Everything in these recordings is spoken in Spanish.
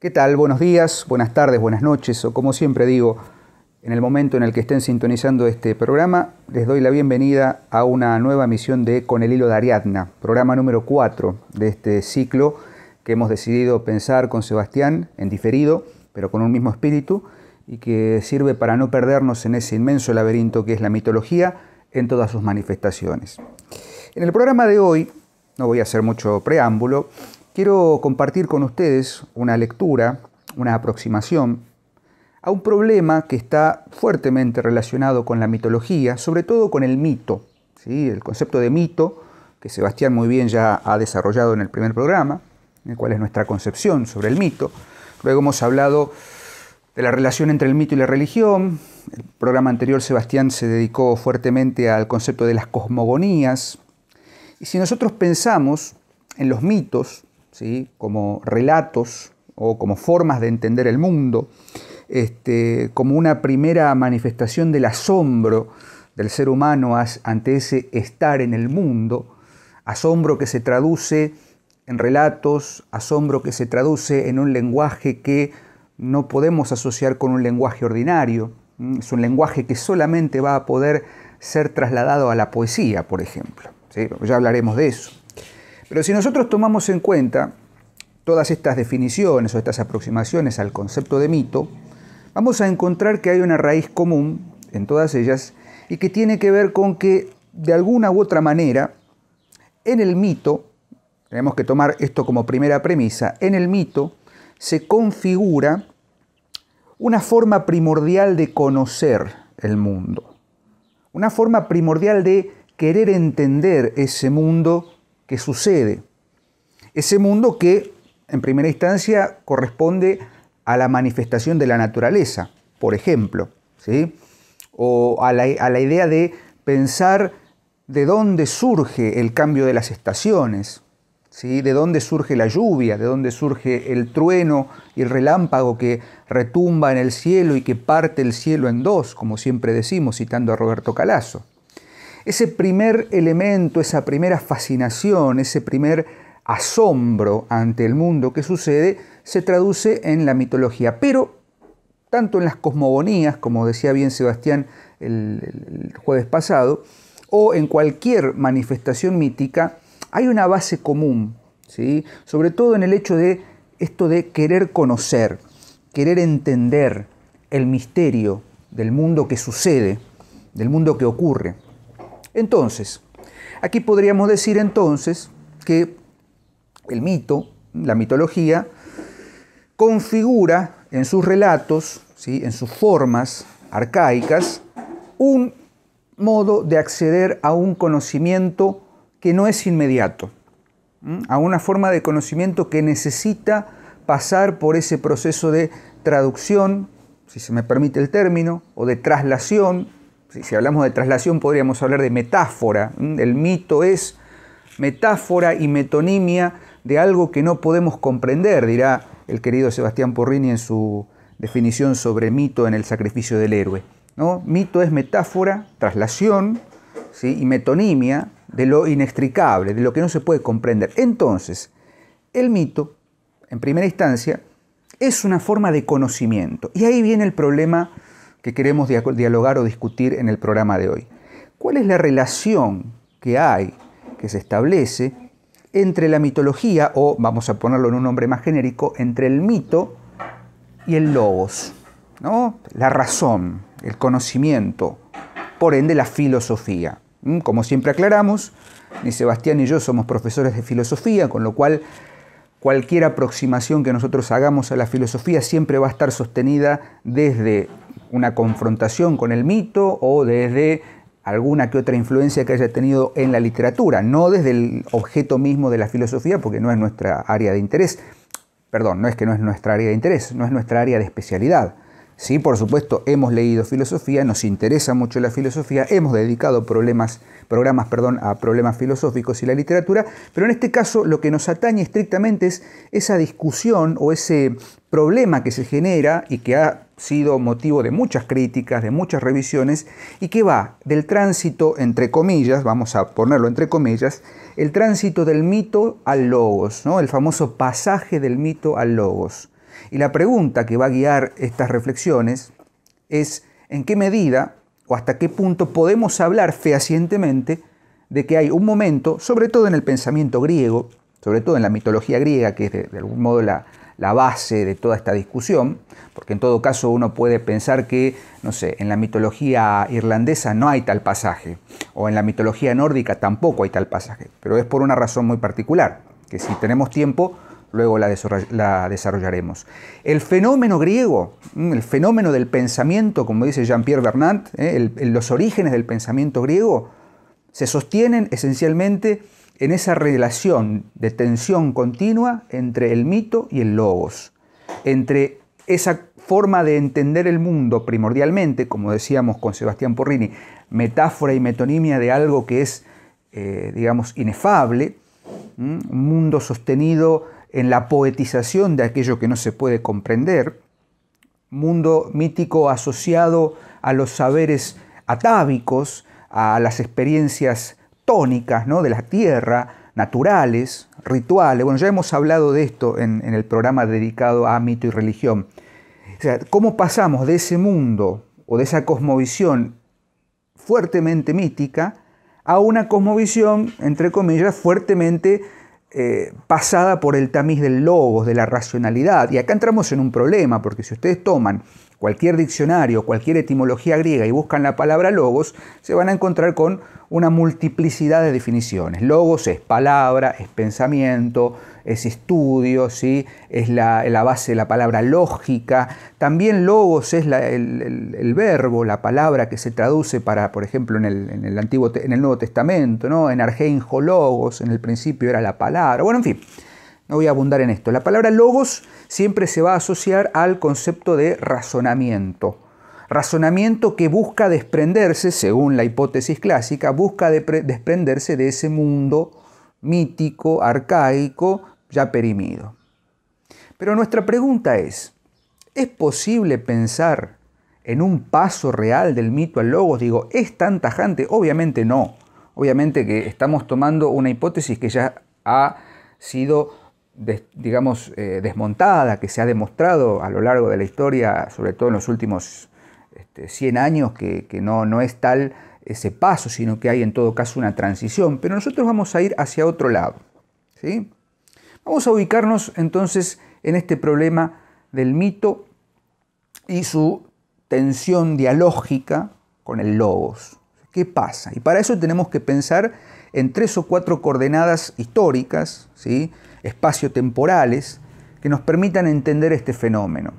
¿Qué tal? Buenos días, buenas tardes, buenas noches, o como siempre digo, en el momento en el que estén sintonizando este programa, les doy la bienvenida a una nueva misión de Con el Hilo de Ariadna, programa número 4 de este ciclo que hemos decidido pensar con Sebastián en diferido, pero con un mismo espíritu, y que sirve para no perdernos en ese inmenso laberinto que es la mitología en todas sus manifestaciones. En el programa de hoy, no voy a hacer mucho preámbulo, quiero compartir con ustedes una lectura, una aproximación a un problema que está fuertemente relacionado con la mitología, sobre todo con el mito. ¿sí? El concepto de mito, que Sebastián muy bien ya ha desarrollado en el primer programa, en el cual es nuestra concepción sobre el mito. Luego hemos hablado de la relación entre el mito y la religión. El programa anterior Sebastián se dedicó fuertemente al concepto de las cosmogonías. Y si nosotros pensamos en los mitos, como relatos o como formas de entender el mundo, este, como una primera manifestación del asombro del ser humano ante ese estar en el mundo, asombro que se traduce en relatos, asombro que se traduce en un lenguaje que no podemos asociar con un lenguaje ordinario, es un lenguaje que solamente va a poder ser trasladado a la poesía, por ejemplo. Ya hablaremos de eso. Pero si nosotros tomamos en cuenta todas estas definiciones o estas aproximaciones al concepto de mito, vamos a encontrar que hay una raíz común en todas ellas y que tiene que ver con que de alguna u otra manera, en el mito, tenemos que tomar esto como primera premisa, en el mito se configura una forma primordial de conocer el mundo, una forma primordial de querer entender ese mundo ¿Qué sucede. Ese mundo que en primera instancia corresponde a la manifestación de la naturaleza, por ejemplo, ¿sí? o a la, idea de pensar de dónde surge el cambio de las estaciones, ¿Sí? de dónde surge la lluvia, de dónde surge el trueno y el relámpago que retumba en el cielo y que parte el cielo en dos, como siempre decimos, citando a Roberto Calazo ese primer elemento, esa primera fascinación, ese primer asombro ante el mundo que sucede, se traduce en la mitología. Pero tanto en las cosmogonías, como decía bien Sebastián el, jueves pasado, o en cualquier manifestación mítica, hay una base común, ¿sí? sobre todo en el hecho de esto de querer conocer, querer entender el misterio del mundo que sucede, del mundo que ocurre. Entonces, aquí podríamos decir entonces que el mito, la mitología, configura en sus relatos, ¿sí? en sus formas arcaicas, un modo de acceder a un conocimiento que no es inmediato, a una forma de conocimiento que necesita pasar por ese proceso de traducción, si se me permite el término, o de traslación, si hablamos de traslación, podríamos hablar de metáfora. El mito es metáfora y metonimia de algo que no podemos comprender, dirá el querido Sebastián Porrini en su definición sobre mito en el sacrificio del héroe. ¿no? Mito es metáfora, traslación ¿sí? y metonimia de lo inextricable, de lo que no se puede comprender. Entonces, el mito, en primera instancia, es una forma de conocimiento. Y ahí viene el problema que queremos dialogar o discutir en el programa de hoy. ¿Cuál es la relación que hay, que se establece, entre la mitología, o vamos a ponerlo en un nombre más genérico, entre el mito y el logos? ¿no? La razón, el conocimiento, por ende la filosofía. Como siempre aclaramos, ni Sebastián ni yo somos profesores de filosofía, con lo cual cualquier aproximación que nosotros hagamos a la filosofía siempre va a estar sostenida desde una confrontación con el mito o desde alguna que otra influencia que haya tenido en la literatura, no desde el objeto mismo de la filosofía, porque no es nuestra área de interés. Perdón, no es que no es nuestra área de interés, no es nuestra área de especialidad. Sí, por supuesto, hemos leído filosofía, nos interesa mucho la filosofía, hemos dedicado problemas, programas perdón, a problemas filosóficos y la literatura, pero en este caso lo que nos atañe estrictamente es esa discusión o ese problema que se genera y que ha sido motivo de muchas críticas, de muchas revisiones, y que va del tránsito, entre comillas, vamos a ponerlo entre comillas, el tránsito del mito al logos, ¿no? el famoso pasaje del mito al logos. Y la pregunta que va a guiar estas reflexiones es en qué medida o hasta qué punto podemos hablar fehacientemente de que hay un momento, sobre todo en el pensamiento griego, sobre todo en la mitología griega, que es de, de algún modo la, la base de toda esta discusión, porque en todo caso uno puede pensar que, no sé, en la mitología irlandesa no hay tal pasaje, o en la mitología nórdica tampoco hay tal pasaje, pero es por una razón muy particular, que si tenemos tiempo, luego la, desarrollaremos. El fenómeno griego, mm, el fenómeno del pensamiento, como dice Jean-Pierre Bernard, eh, los orígenes del pensamiento griego, se sostienen esencialmente en esa relación de tensión continua entre el mito y el logos, entre esa forma de entender el mundo primordialmente, como decíamos con Sebastián Porrini, metáfora y metonimia de algo que es, eh, digamos, inefable, mundo sostenido en la poetización de aquello que no se puede comprender, mundo mítico asociado a los saberes atávicos, a las experiencias tónicas de la tierra, naturales, rituales. Bueno, ya hemos hablado de esto en, el programa dedicado a mito y religión. O sea, ¿cómo pasamos de ese mundo o de esa cosmovisión fuertemente mítica a una cosmovisión, entre comillas, fuertemente eh, pasada por el tamiz del lobo, de la racionalidad? Y acá entramos en un problema, porque si ustedes toman cualquier diccionario, cualquier etimología griega y buscan la palabra logos, se van a encontrar con una multiplicidad de definiciones. Logos es palabra, es pensamiento, es estudio, ¿sí? es la, base de la palabra lógica. También logos es el, verbo, la palabra que se traduce para, por ejemplo, en el, Antiguo, en el Nuevo Testamento, ¿no? en Argeinjo logos, en el principio era la palabra. Bueno, en fin. No voy a abundar en esto. La palabra logos siempre se va a asociar al concepto de razonamiento. Razonamiento que busca desprenderse, según la hipótesis clásica, busca desprenderse de ese mundo mítico, arcaico, ya perimido. Pero nuestra pregunta es, ¿es posible pensar en un paso real del mito al logos? Digo, ¿es tan tajante? Obviamente no. Obviamente que estamos tomando una hipótesis que ya ha sido digamos, eh, desmontada, que se ha demostrado a lo largo de la historia, sobre todo en los últimos 100 este, años, que, no, no es tal ese paso, sino que hay en todo caso una transición. Pero nosotros vamos a ir hacia otro lado. ¿sí? Vamos a ubicarnos entonces en este problema del mito y su tensión dialógica con el logos. ¿Qué pasa? Y para eso tenemos que pensar en tres o cuatro coordenadas históricas, ¿sí? espacio-temporales que nos permitan entender este fenómeno.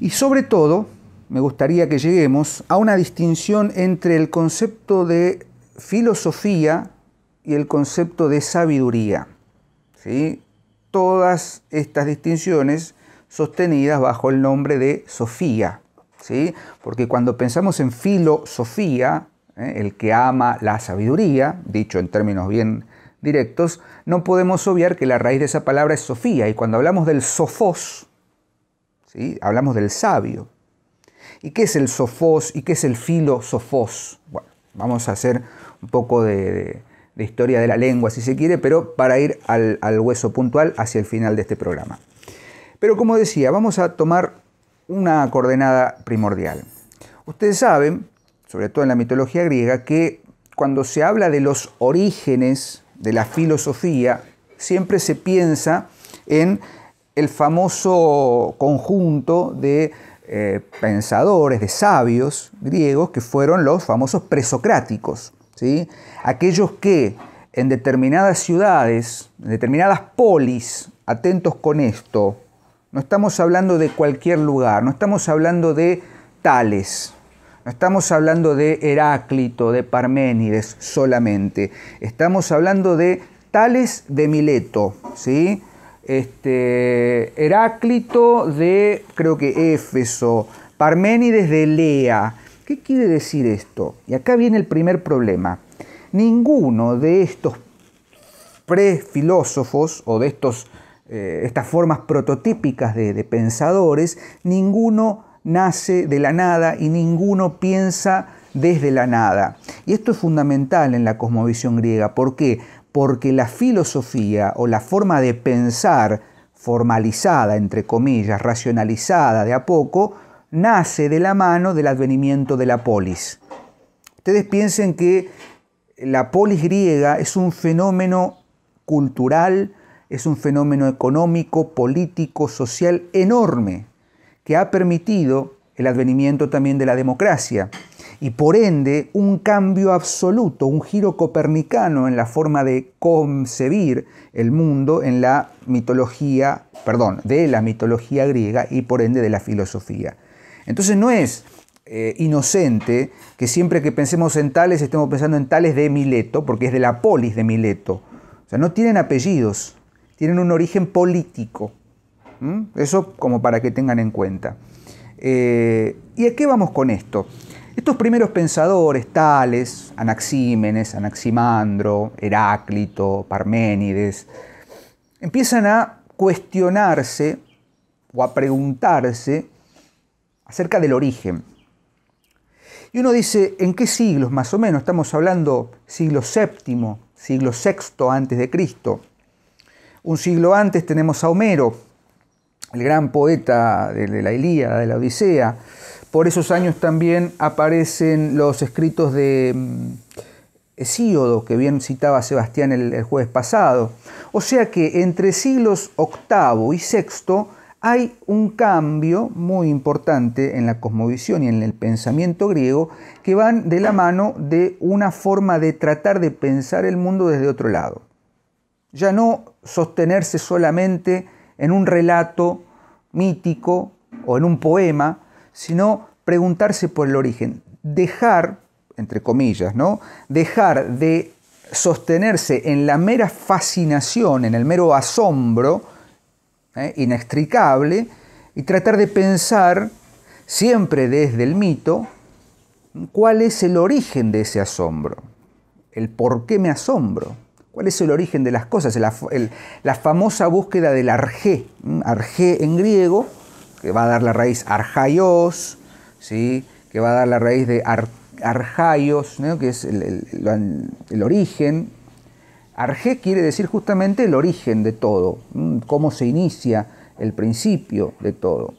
Y sobre todo, me gustaría que lleguemos a una distinción entre el concepto de filosofía y el concepto de sabiduría. ¿sí? Todas estas distinciones sostenidas bajo el nombre de Sofía. ¿sí? Porque cuando pensamos en filosofía, ¿eh? el que ama la sabiduría, dicho en términos bien directos, no podemos obviar que la raíz de esa palabra es Sofía. Y cuando hablamos del sofós, ¿sí? hablamos del sabio. ¿Y qué es el sofós y qué es el filosofós? Bueno, vamos a hacer un poco de, historia de la lengua, si se quiere, pero para ir al hueso puntual hacia el final de este programa. Pero como decía, vamos a tomar una coordenada primordial. Ustedes saben, sobre todo en la mitología griega, que cuando se habla de los orígenes de la filosofía, siempre se piensa en el famoso conjunto de eh, pensadores, de sabios griegos, que fueron los famosos presocráticos, ¿sí? aquellos que en determinadas ciudades, en determinadas polis, atentos con esto, no estamos hablando de cualquier lugar, no estamos hablando de Tales, no estamos hablando de Heráclito, de Parménides solamente. Estamos hablando de Tales de Mileto, ¿sí? Este, Heráclito de, creo que Éfeso, Parménides de Lea. ¿Qué quiere decir esto? Y acá viene el primer problema. Ninguno de estos prefilósofos o de estos, eh, estas formas prototípicas de, de pensadores, ninguno nace de la nada y ninguno piensa desde la nada. Y esto es fundamental en la cosmovisión griega. ¿Por qué? Porque la filosofía o la forma de pensar formalizada, entre comillas, racionalizada de a poco, nace de la mano del advenimiento de la polis. Ustedes piensen que la polis griega es un fenómeno cultural, es un fenómeno económico, político, social enorme que ha permitido el advenimiento también de la democracia y por ende un cambio absoluto, un giro copernicano en la forma de concebir el mundo en la mitología, perdón, de la mitología griega y por ende de la filosofía. Entonces no es eh, inocente que siempre que pensemos en tales estemos pensando en tales de Mileto, porque es de la polis de Mileto. O sea, no tienen apellidos, tienen un origen político. Eso como para que tengan en cuenta. Eh, ¿Y a qué vamos con esto? Estos primeros pensadores, tales, Anaxímenes, Anaximandro, Heráclito, Parménides, empiezan a cuestionarse o a preguntarse acerca del origen. Y uno dice, ¿en qué siglos más o menos? Estamos hablando siglo VII, siglo VI antes de Cristo. Un siglo antes tenemos a Homero, el gran poeta de, la Ilíada, de la Odisea. Por esos años también aparecen los escritos de mm, Hesíodo, que bien citaba Sebastián el, jueves pasado. O sea que entre siglos octavo y sexto hay un cambio muy importante en la cosmovisión y en el pensamiento griego que van de la mano de una forma de tratar de pensar el mundo desde otro lado. Ya no sostenerse solamente en un relato mítico o en un poema, sino preguntarse por el origen. Dejar, entre comillas, ¿no? Dejar de sostenerse en la mera fascinación, en el mero asombro ¿eh? inextricable, y tratar de pensar, siempre desde el mito, cuál es el origen de ese asombro, el por qué me asombro. ¿Cuál es el origen de las cosas? La, famosa búsqueda del arjé, arjé en griego, que va a dar la raíz arjaios, ¿sí? que va a dar la raíz de arjaios, que es el, origen. Arjé quiere decir justamente el origen de todo, cómo se inicia el principio de todo.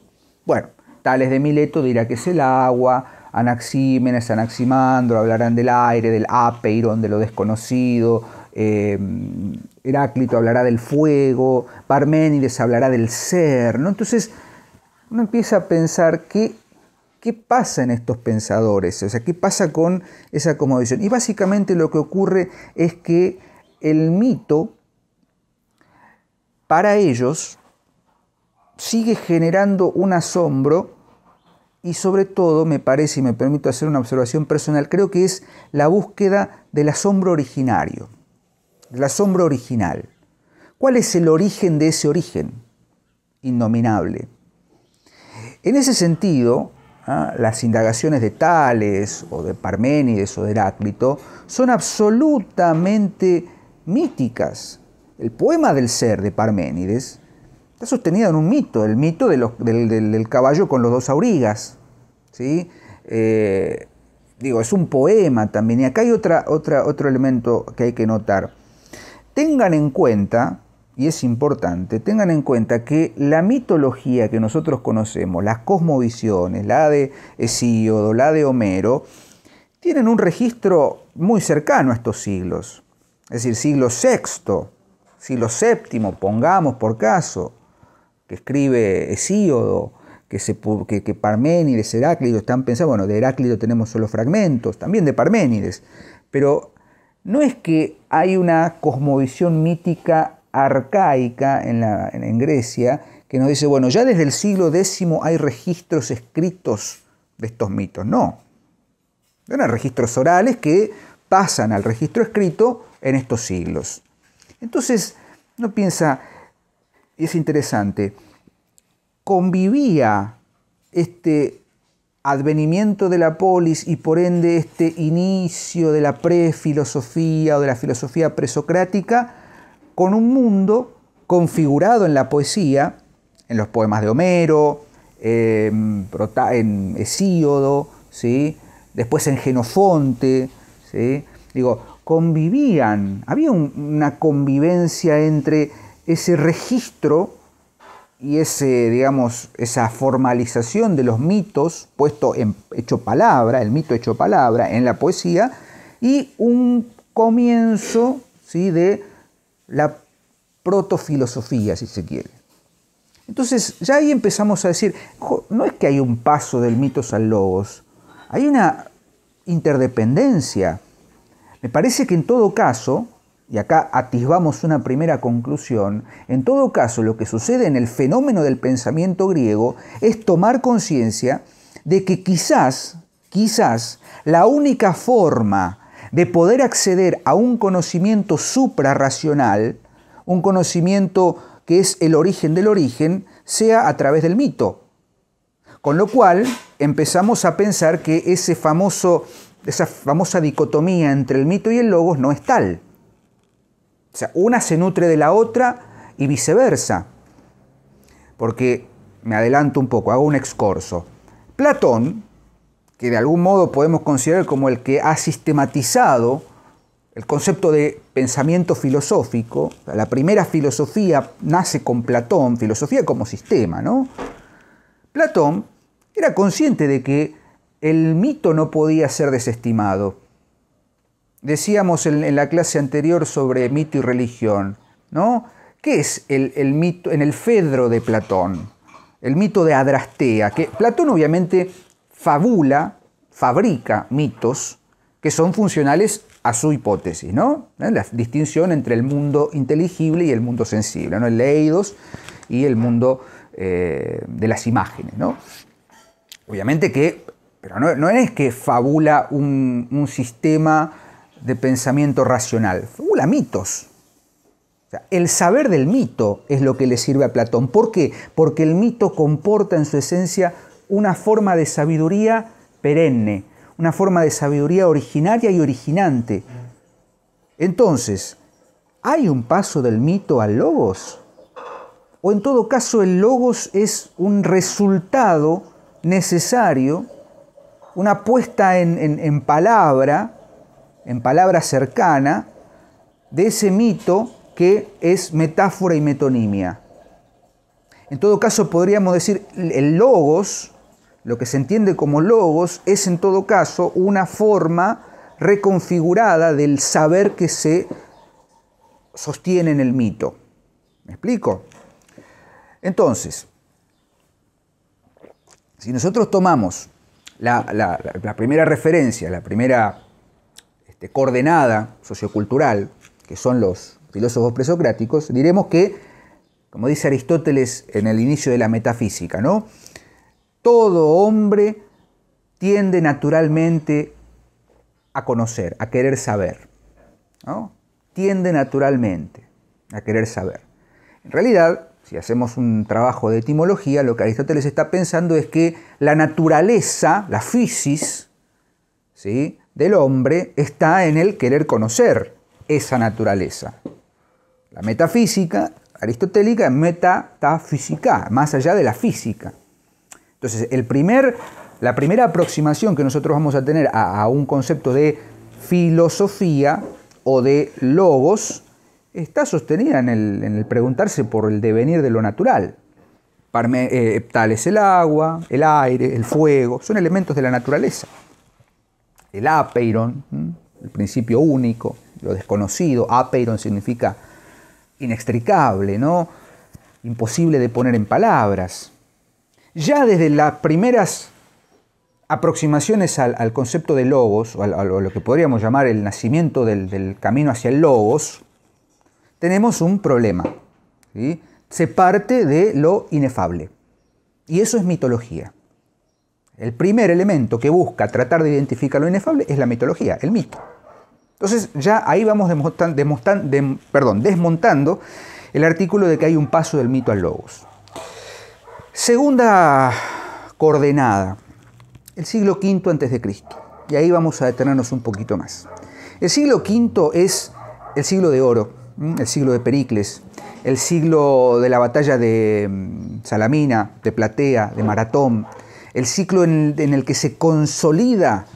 Bueno, Tales de Mileto dirá que es el agua, Anaxímenes, Anaximandro hablarán del aire, del apeiron, de lo desconocido, eh, Heráclito hablará del fuego, Parménides hablará del ser, Entonces uno empieza a pensar qué, pasa en estos pensadores, o sea, qué pasa con esa acomodación. Y básicamente lo que ocurre es que el mito, para ellos, sigue generando un asombro y sobre todo, me parece, y me permito hacer una observación personal, creo que es la búsqueda del asombro originario la sombra original. ¿Cuál es el origen de ese origen? indominable En ese sentido, ¿ah? las indagaciones de Tales o de Parménides o de Heráclito son absolutamente míticas. El poema del ser de Parménides está sostenido en un mito, el mito del, caballo con los dos aurigas. ¿sí? Eh, digo, es un poema también. Y acá hay otro elemento que hay que notar. Tengan en cuenta, y es importante, tengan en cuenta que la mitología que nosotros conocemos, las cosmovisiones, la de Hesíodo, la de Homero, tienen un registro muy cercano a estos siglos, es decir, siglo VI, siglo VII, pongamos por caso, que escribe Hesíodo, que, se, que, Parménides, Heráclito están pensando, bueno, de Heráclito tenemos solo fragmentos, también de Parménides, pero no es que hay una cosmovisión mítica arcaica en, en Grecia que nos dice, bueno, ya desde el siglo X hay registros escritos de estos mitos. No. Eran registros orales que pasan al registro escrito en estos siglos. Entonces, uno piensa, y es interesante, convivía este advenimiento de la polis y por ende este inicio de la prefilosofía o de la filosofía presocrática con un mundo configurado en la poesía, en los poemas de Homero, em, en Hesíodo, ¿sí? después en Genofonte, ¿sí? digo, convivían, había una convivencia entre ese registro y ese, digamos, esa formalización de los mitos puesto en hecho palabra, el mito hecho palabra en la poesía, y un comienzo ¿sí? de la protofilosofía, si se quiere. Entonces, ya ahí empezamos a decir, no es que hay un paso del mito al logos, hay una interdependencia. Me parece que en todo caso, y acá atisbamos una primera conclusión, en todo caso lo que sucede en el fenómeno del pensamiento griego es tomar conciencia de que quizás, quizás, la única forma de poder acceder a un conocimiento suprarracional, un conocimiento que es el origen del origen, sea a través del mito. Con lo cual empezamos a pensar que ese famoso, esa famosa dicotomía entre el mito y el logos no es tal o sea, una se nutre de la otra y viceversa. Porque, me adelanto un poco, hago un excorso. Platón, que de algún modo podemos considerar como el que ha sistematizado el concepto de pensamiento filosófico, la primera filosofía nace con Platón, filosofía como sistema, ¿no? Platón era consciente de que el mito no podía ser desestimado Decíamos en, la clase anterior sobre mito y religión, ¿no? ¿Qué es el, mito en el Fedro de Platón? El mito de Adrastea, que Platón obviamente fabula, fabrica mitos que son funcionales a su hipótesis, ¿no? ¿Eh? La distinción entre el mundo inteligible y el mundo sensible, ¿no? El leidos y el mundo eh, de las imágenes, ¿no? Obviamente que, pero no, es que fabula un sistema de pensamiento racional. la mitos. el saber del mito es lo que le sirve a Platón. ¿Por qué? Porque el mito comporta en su esencia una forma de sabiduría perenne, una forma de sabiduría originaria y originante. Entonces, ¿hay un paso del mito al logos? O en todo caso, el logos es un resultado necesario, una puesta en palabra, en palabra cercana, de ese mito que es metáfora y metonimia. En todo caso, podríamos decir, el logos, lo que se entiende como logos, es en todo caso una forma reconfigurada del saber que se sostiene en el mito. ¿Me explico? Entonces, si nosotros tomamos la, la primera referencia, la primera de este, coordenada sociocultural, que son los filósofos presocráticos, diremos que, como dice Aristóteles en el inicio de la metafísica, ¿no? todo hombre tiende naturalmente a conocer, a querer saber. Tiende naturalmente a querer saber. En realidad, si hacemos un trabajo de etimología, lo que Aristóteles está pensando es que la naturaleza, la physis, ¿sí? del hombre está en el querer conocer esa naturaleza. La metafísica aristotélica es metafísica, más allá de la física. Entonces, el primer, la primera aproximación que nosotros vamos a tener a, un concepto de filosofía o de logos está sostenida en el, preguntarse por el devenir de lo natural. Parme, eh, es el agua, el aire, el fuego, son elementos de la naturaleza el apeiron, el principio único, lo desconocido. Apeiron significa inextricable, ¿no? imposible de poner en palabras. Ya desde las primeras aproximaciones al, concepto de logos, o a, lo que podríamos llamar el nacimiento del, camino hacia el logos, tenemos un problema. Se parte de lo inefable. Y eso es mitología. El primer elemento que busca tratar de identificar lo inefable es la mitología, el mito. Entonces ya ahí vamos perdón, desmontando el artículo de que hay un paso del mito al logos. Segunda coordenada, el siglo V Cristo. Y ahí vamos a detenernos un poquito más. El siglo V es el siglo de oro, el siglo de Pericles, el siglo de la batalla de mm, Salamina, de Platea, de Maratón, el ciclo en, el que se consolida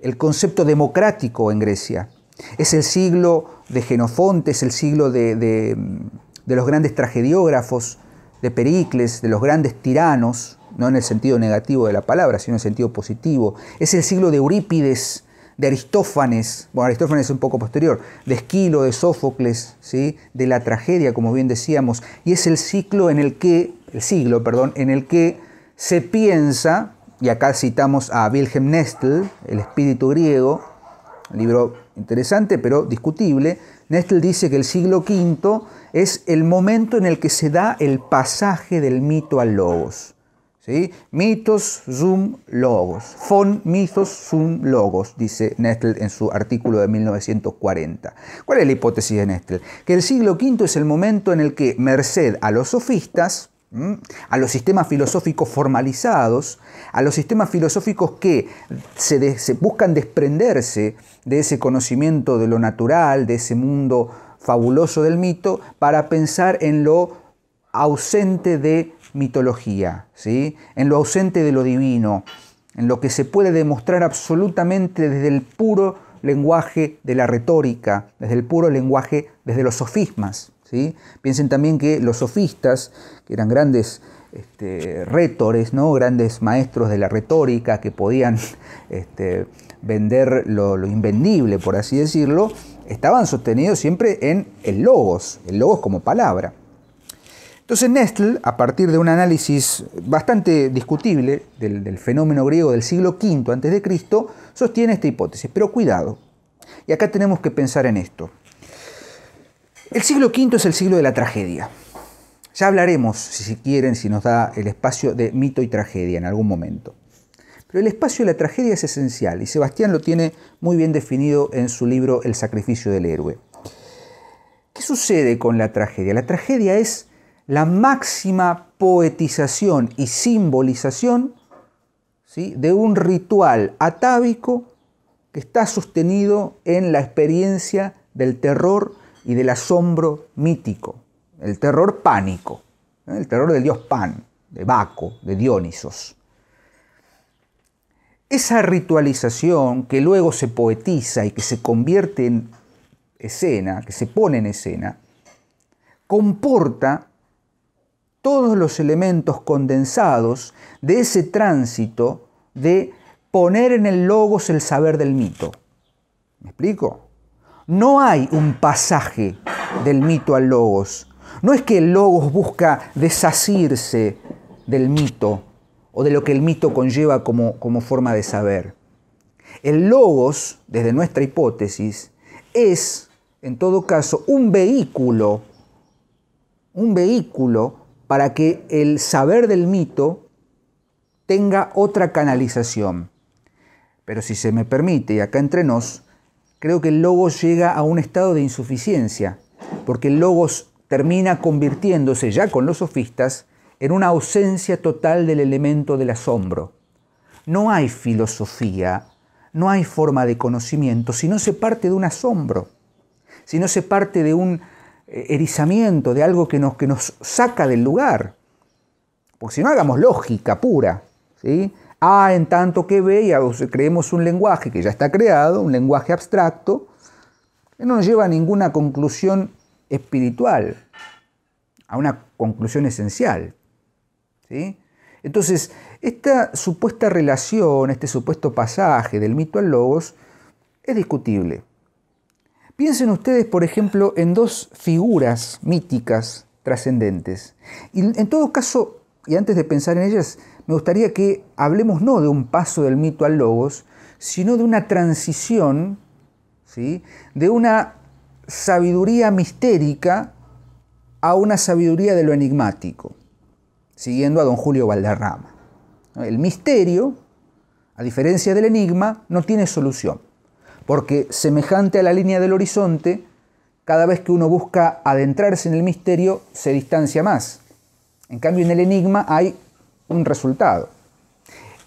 el concepto democrático en Grecia. Es el siglo de Jenofonte, es el siglo de, los grandes tragediógrafos, de Pericles, de los grandes tiranos, no en el sentido negativo de la palabra, sino en el sentido positivo. Es el siglo de Eurípides, de Aristófanes, bueno, Aristófanes es un poco posterior, de Esquilo, de Sófocles, ¿sí? de la tragedia, como bien decíamos, y es el ciclo en el que, el siglo, perdón, en el que se piensa, y acá citamos a Wilhelm Nestle, el espíritu griego, un libro interesante pero discutible, Nestle dice que el siglo V es el momento en el que se da el pasaje del mito al logos. ¿Sí? Mitos zum logos. Fon mitos zum logos, dice Nestle en su artículo de 1940. ¿Cuál es la hipótesis de Nestle? Que el siglo V es el momento en el que, merced a los sofistas, a los sistemas filosóficos formalizados, a los sistemas filosóficos que se, buscan desprenderse de ese conocimiento de lo natural, de ese mundo fabuloso del mito, para pensar en lo ausente de mitología, ¿sí? en lo ausente de lo divino, en lo que se puede demostrar absolutamente desde el puro lenguaje de la retórica, desde el puro lenguaje, desde los sofismas. Piensen también que los sofistas, que eran grandes este, rétores, ¿no? grandes maestros de la retórica que podían este, vender lo, invendible, por así decirlo, estaban sostenidos siempre en el logos, el logos como palabra. Entonces Nestle, a partir de un análisis bastante discutible del, del fenómeno griego del siglo V a.C., sostiene esta hipótesis. Pero cuidado, y acá tenemos que pensar en esto. El siglo V es el siglo de la tragedia. Ya hablaremos, si quieren, si nos da el espacio de mito y tragedia en algún momento. Pero el espacio de la tragedia es esencial y Sebastián lo tiene muy bien definido en su libro El sacrificio del héroe. ¿Qué sucede con la tragedia? La tragedia es la máxima poetización y simbolización de un ritual atávico que está sostenido en la experiencia del terror y del asombro mítico, el terror pánico, ¿eh? el terror del dios Pan, de Baco, de Dionisos. Esa ritualización que luego se poetiza y que se convierte en escena, que se pone en escena, comporta todos los elementos condensados de ese tránsito de poner en el logos el saber del mito. ¿Me explico? No hay un pasaje del mito al logos. No es que el logos busca desasirse del mito o de lo que el mito conlleva como, como forma de saber. El logos, desde nuestra hipótesis, es, en todo caso, un vehículo, un vehículo para que el saber del mito tenga otra canalización. Pero si se me permite, y acá entre nos, creo que el logos llega a un estado de insuficiencia, porque el logos termina convirtiéndose ya con los sofistas en una ausencia total del elemento del asombro. No hay filosofía, no hay forma de conocimiento si no se parte de un asombro, si no se parte de un eh, erizamiento, de algo que nos, que nos saca del lugar. Porque si no hagamos lógica pura, ¿sí? A ah, en tanto que B y creemos un lenguaje que ya está creado, un lenguaje abstracto, que no nos lleva a ninguna conclusión espiritual, a una conclusión esencial. ¿sí? Entonces, esta supuesta relación, este supuesto pasaje del mito al logos, es discutible. Piensen ustedes, por ejemplo, en dos figuras míticas trascendentes. Y en todo caso, y antes de pensar en ellas, me gustaría que hablemos no de un paso del mito al logos, sino de una transición, ¿sí? de una sabiduría mistérica a una sabiduría de lo enigmático, siguiendo a don Julio Valderrama. El misterio, a diferencia del enigma, no tiene solución, porque semejante a la línea del horizonte, cada vez que uno busca adentrarse en el misterio, se distancia más. En cambio, en el enigma hay un resultado.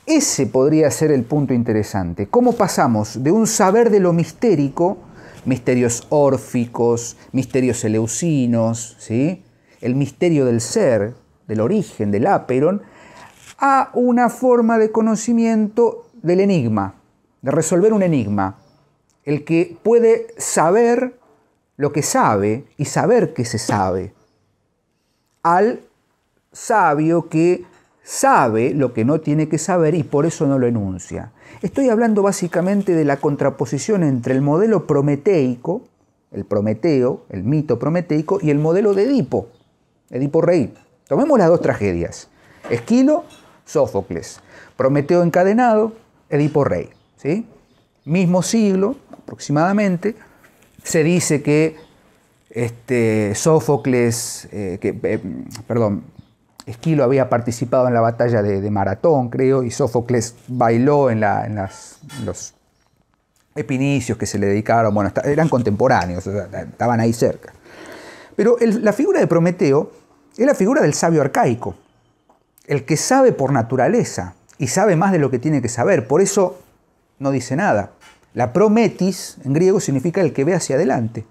Ese podría ser el punto interesante. ¿Cómo pasamos de un saber de lo mistérico, misterios órficos, misterios eleusinos, ¿sí? el misterio del ser, del origen, del aperon, a una forma de conocimiento del enigma, de resolver un enigma? El que puede saber lo que sabe y saber que se sabe, al sabio que sabe lo que no tiene que saber y por eso no lo enuncia. Estoy hablando básicamente de la contraposición entre el modelo prometeico, el Prometeo, el mito prometeico, y el modelo de Edipo, Edipo Rey. Tomemos las dos tragedias, Esquilo, Sófocles, Prometeo encadenado, Edipo Rey. ¿sí? Mismo siglo aproximadamente, se dice que este, Sófocles, eh, que, eh, perdón, Esquilo había participado en la batalla de, Maratón, creo, y Sófocles bailó en, los epinicios que se le dedicaron, bueno, eran contemporáneos, estaban ahí cerca. Pero la figura de Prometeo es la figura del sabio arcaico, el que sabe por naturaleza y sabe más de lo que tiene que saber, por eso no dice nada. La prometis en griego significa el que ve hacia adelante,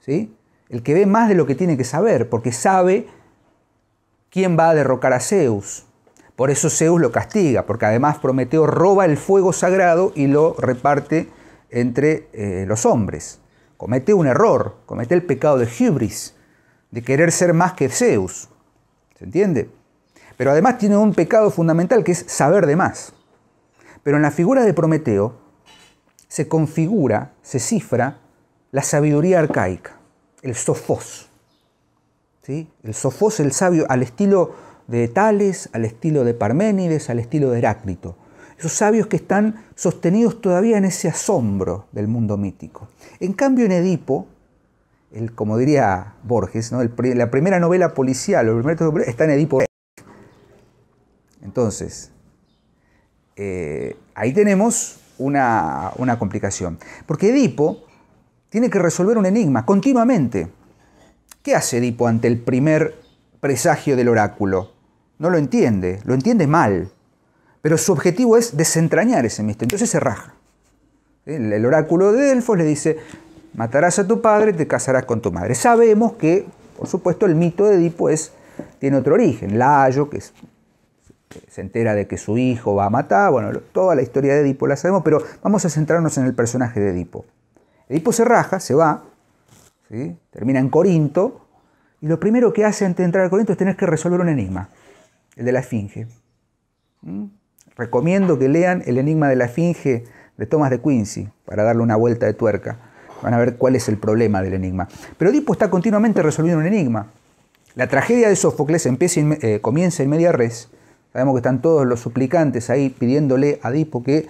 ¿sí? el que ve más de lo que tiene que saber, porque sabe ¿quién va a derrocar a Zeus? Por eso Zeus lo castiga, porque además Prometeo roba el fuego sagrado y lo reparte entre eh, los hombres. Comete un error, comete el pecado de hubris, de querer ser más que Zeus. ¿Se entiende? Pero además tiene un pecado fundamental que es saber de más. Pero en la figura de Prometeo se configura, se cifra la sabiduría arcaica, el sofos. El sofós, el sabio, al estilo de Tales, al estilo de Parménides, al estilo de Heráclito. Esos sabios que están sostenidos todavía en ese asombro del mundo mítico. En cambio, en Edipo, el, como diría Borges, la primera novela policial, está en Edipo. Entonces, eh, ahí tenemos una, una complicación. Porque Edipo tiene que resolver un enigma continuamente. ¿Qué hace Edipo ante el primer presagio del oráculo? No lo entiende, lo entiende mal. Pero su objetivo es desentrañar ese misterio. Entonces se raja. El oráculo de Delfos le dice, matarás a tu padre, te casarás con tu madre. Sabemos que, por supuesto, el mito de Edipo es, tiene otro origen. Layo, que se entera de que su hijo va a matar, bueno, toda la historia de Edipo la sabemos, pero vamos a centrarnos en el personaje de Edipo. Edipo se raja, se va, termina en Corinto, y lo primero que hace antes de entrar a Corinto es tener que resolver un enigma, el de la Esfinge. Recomiendo que lean el enigma de la Esfinge de Thomas de Quincy para darle una vuelta de tuerca. Van a ver cuál es el problema del enigma. Pero Dipo está continuamente resolviendo un enigma. La tragedia de Sófocles eh, comienza en media res. Sabemos que están todos los suplicantes ahí pidiéndole a Dipo que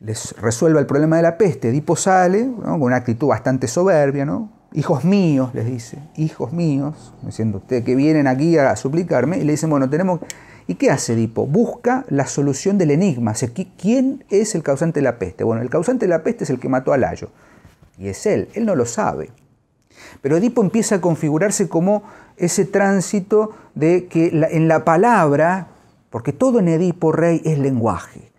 les resuelva el problema de la peste, Edipo sale con una actitud bastante soberbia, ¿no? Hijos míos, les dice, hijos míos, diciendo ustedes que vienen aquí a suplicarme, y le dicen, bueno, tenemos... ¿Y qué hace Edipo? Busca la solución del enigma, ¿quién es el causante de la peste? Bueno, el causante de la peste es el que mató a Layo, y es él, él no lo sabe. Pero Edipo empieza a configurarse como ese tránsito de que en la palabra, porque todo en Edipo Rey es lenguaje,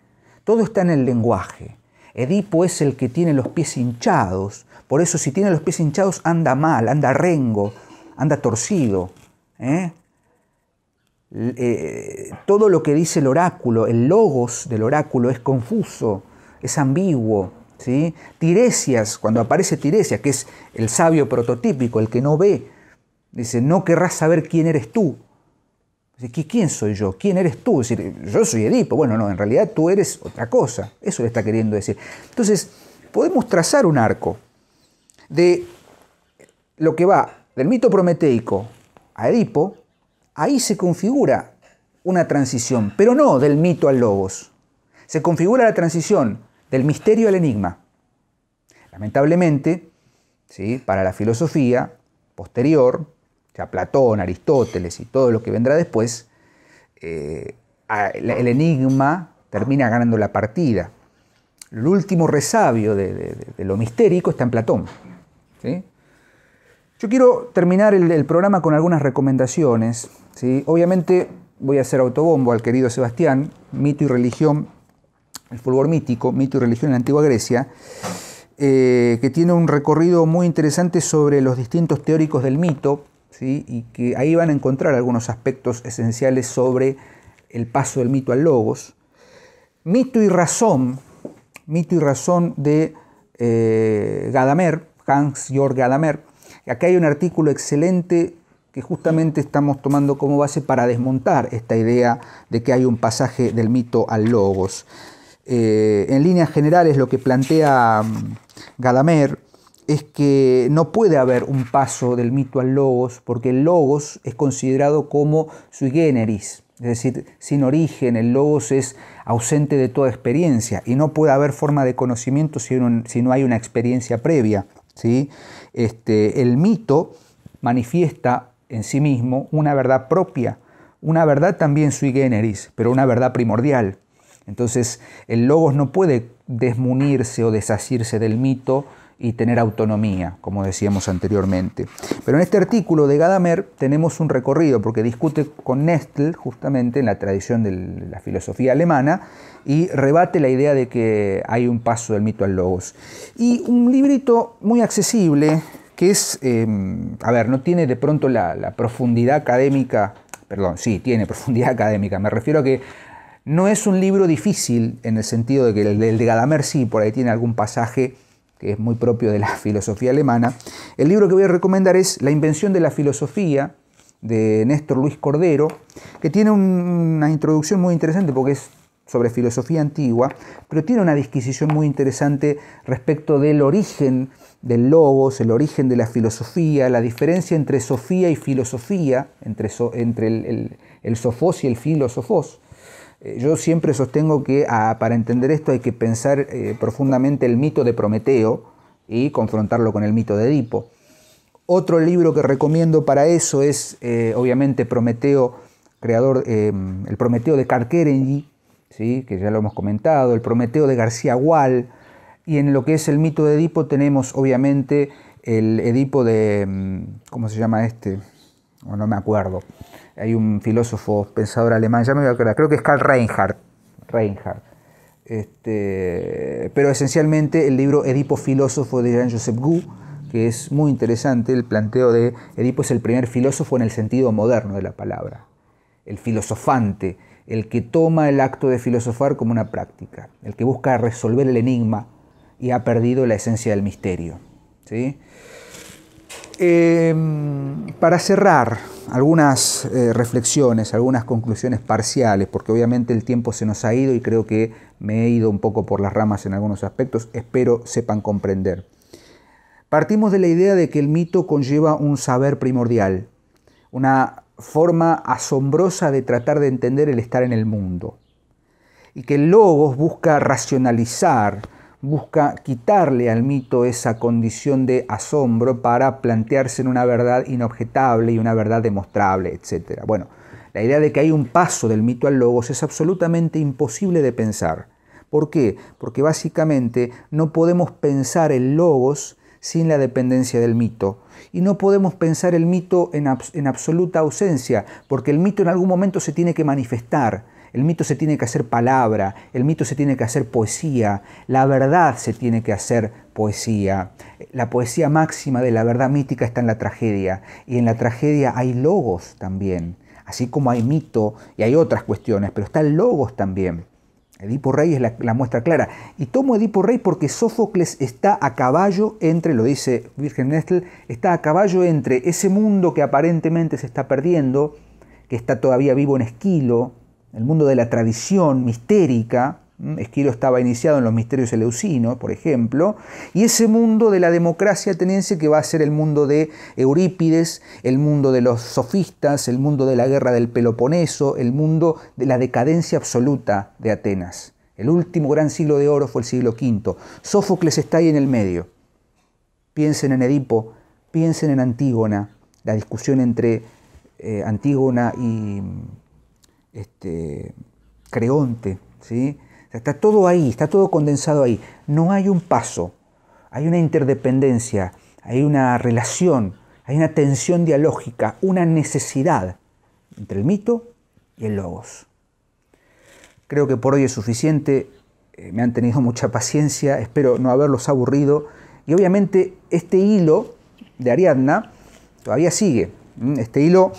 todo está en el lenguaje. Edipo es el que tiene los pies hinchados. Por eso si tiene los pies hinchados anda mal, anda rengo, anda torcido. ¿eh? Eh, todo lo que dice el oráculo, el logos del oráculo es confuso, es ambiguo. ¿sí? Tiresias, cuando aparece Tiresias, que es el sabio prototípico, el que no ve, dice, no querrás saber quién eres tú. ¿Quién soy yo? ¿Quién eres tú? decir, yo soy Edipo. Bueno, no, en realidad tú eres otra cosa. Eso le está queriendo decir. Entonces, podemos trazar un arco de lo que va del mito prometeico a Edipo. Ahí se configura una transición, pero no del mito al logos. Se configura la transición del misterio al enigma. Lamentablemente, ¿sí? para la filosofía posterior, sea, Platón, Aristóteles y todo lo que vendrá después, eh, el enigma termina ganando la partida. El último resabio de, lo mistérico está en Platón. Yo quiero terminar el, programa con algunas recomendaciones. Obviamente voy a hacer autobombo al querido Sebastián, mito y religión, el fulgor mítico, mito y religión en la antigua Grecia, eh, que tiene un recorrido muy interesante sobre los distintos teóricos del mito, y que ahí van a encontrar algunos aspectos esenciales sobre el paso del mito al logos. Mito y razón, mito y razón de eh, Gadamer, Hans Georg Gadamer. Acá hay un artículo excelente que justamente estamos tomando como base para desmontar esta idea de que hay un pasaje del mito al logos. Eh, en líneas generales lo que plantea mm, Gadamer es que no puede haber un paso del mito al logos, porque el logos es considerado como sui generis, es decir, sin origen, el logos es ausente de toda experiencia y no puede haber forma de conocimiento si, no hay una experiencia previa. Este, el mito manifiesta en sí mismo una verdad propia, una verdad también sui generis, pero una verdad primordial. Entonces, el logos no puede desmunirse o desasirse del mito, y tener autonomía, como decíamos anteriormente. Pero en este artículo de Gadamer tenemos un recorrido, porque discute con Nestle, justamente en la tradición de la filosofía alemana, y rebate la idea de que hay un paso del mito al logos. Y un librito muy accesible, que es, em, a ver, no tiene de pronto la, la profundidad académica, perdón, sí, tiene profundidad académica, me refiero a que no es un libro difícil en el sentido de que el de Gadamer sí, por ahí tiene algún pasaje que es muy propio de la filosofía alemana. El libro que voy a recomendar es La invención de la filosofía de Néstor Luis Cordero, que tiene una introducción muy interesante porque es sobre filosofía antigua, pero tiene una disquisición muy interesante respecto del origen del lobos, el origen de la filosofía, la diferencia entre sofía y filosofía, entre, entre el, el, sofós y el filosofos, eh, yo siempre sostengo que ah, para entender esto hay que pensar eh, profundamente el mito de Prometeo y confrontarlo con el mito de Edipo. Otro libro que recomiendo para eso es, eh, obviamente, Prometeo, creador, el Prometeo de Carquereny, que ya lo hemos comentado, el Prometeo de García Gual, y en lo que es el mito de Edipo tenemos, obviamente, el Edipo de, mm, ¿cómo se llama este? O no me acuerdo hay un filósofo, pensador alemán, ya me voy a acordar, creo que es Karl Reinhardt, Reinhardt. Este, pero esencialmente el libro Edipo filósofo de Jean-Joseph Gou, que es muy interesante el planteo de Edipo es el primer filósofo en el sentido moderno de la palabra, el filosofante, el que toma el acto de filosofar como una práctica, el que busca resolver el enigma y ha perdido la esencia del misterio. ¿sí? Em, para cerrar, algunas eh, reflexiones, algunas conclusiones parciales, porque obviamente el tiempo se nos ha ido y creo que me he ido un poco por las ramas en algunos aspectos, espero sepan comprender. Partimos de la idea de que el mito conlleva un saber primordial, una forma asombrosa de tratar de entender el estar en el mundo, y que el logos busca racionalizar, busca quitarle al mito esa condición de asombro para plantearse en una verdad inobjetable y una verdad demostrable, etc. Bueno, la idea de que hay un paso del mito al logos es absolutamente imposible de pensar. ¿Por qué? Porque básicamente no podemos pensar el logos sin la dependencia del mito. Y no podemos pensar el mito en, en absoluta ausencia, porque el mito en algún momento se tiene que manifestar el mito se tiene que hacer palabra, el mito se tiene que hacer poesía, la verdad se tiene que hacer poesía. La poesía máxima de la verdad mítica está en la tragedia y en la tragedia hay logos también, así como hay mito y hay otras cuestiones, pero están logos también. Edipo Rey es la, muestra clara. Y tomo Edipo Rey porque Sófocles está a caballo entre, lo dice Virgen Nestle, está a caballo entre ese mundo que aparentemente se está perdiendo, que está todavía vivo en esquilo, el mundo de la tradición mistérica, Esquilo estaba iniciado en los misterios eleusinos, por ejemplo, y ese mundo de la democracia ateniense que va a ser el mundo de Eurípides, el mundo de los sofistas, el mundo de la guerra del Peloponeso, el mundo de la decadencia absoluta de Atenas. El último gran siglo de oro fue el siglo V. Sófocles está ahí en el medio. Piensen en Edipo, piensen en Antígona, la discusión entre eh, Antígona y este, Creonte, ¿sí? está todo ahí, está todo condensado ahí. No hay un paso, hay una interdependencia, hay una relación, hay una tensión dialógica, una necesidad entre el mito y el logos. Creo que por hoy es suficiente, eh, me han tenido mucha paciencia, espero no haberlos aburrido y obviamente este hilo de Ariadna todavía sigue. Este hilo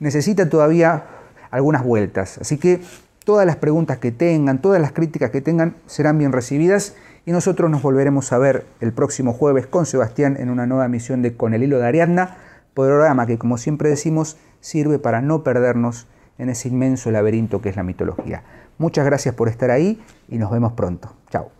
necesita todavía algunas vueltas. Así que todas las preguntas que tengan, todas las críticas que tengan serán bien recibidas y nosotros nos volveremos a ver el próximo jueves con Sebastián en una nueva emisión de Con el Hilo de Ariadna, programa que como siempre decimos sirve para no perdernos en ese inmenso laberinto que es la mitología. Muchas gracias por estar ahí y nos vemos pronto. Chao.